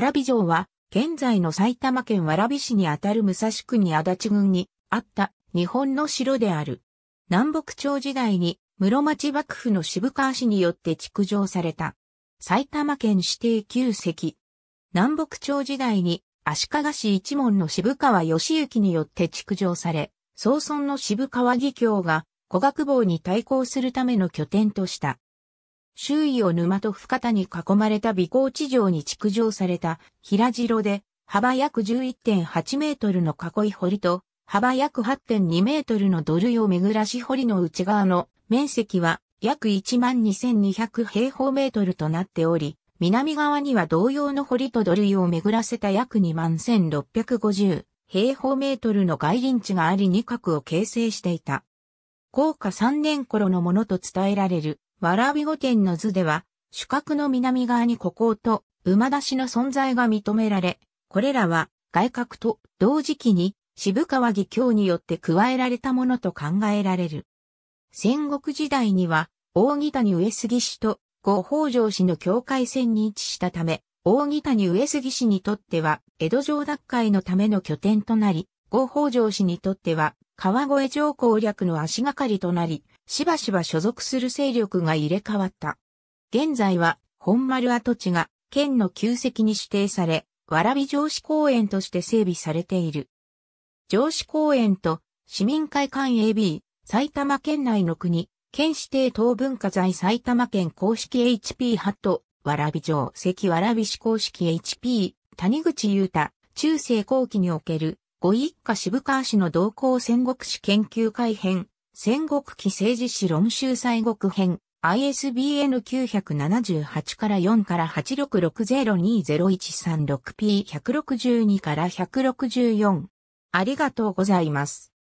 蕨城は、現在の埼玉県蕨市にあたる武蔵国足立郡にあった日本の城である。南北朝時代に室町幕府の渋川氏によって築城された。埼玉県指定旧跡。南北朝時代に足利市一門の渋川義行によって築城され、総村の渋川義教が古学坊に対抗するための拠点とした。周囲を沼と深田に囲まれた微光地上に築城された平城で、幅約11.8メートルの囲い堀と、幅約8.2メートルの土塁を巡らし堀の内側の面積は約12,200平方メートルとなっており、南側には同様の堀と土塁を巡らせた約21,650平方メートルの外輪地があり二角を形成していた。高下3年頃のものと伝えられるわらび御殿の図では、主角の南側に孤高と馬出しの存在が認められ、これらは外角と同時期に渋川義教によって加えられたものと考えられる。戦国時代には、大谷上杉氏と五北条氏の境界線に位置したため、大谷上杉氏にとっては、江戸城奪回のための拠点となり、五北条氏にとっては、川越城攻略の足がかりとなり、しばしば所属する勢力が入れ替わった。現在は、本丸跡地が、県の旧跡に指定され、蕨城址公園として整備されている。城址公園と、市民会館 AB、埼玉県内の国、県指定等文化財埼玉県公式 HP ハット、蕨城、関蕨市公式 HP、谷口優太、中世後期におけるご一家渋川市の同行戦国史研究会編、戦国期政治史論集西国編、ISBN 978から4から 86602013P162 から164。ありがとうございます。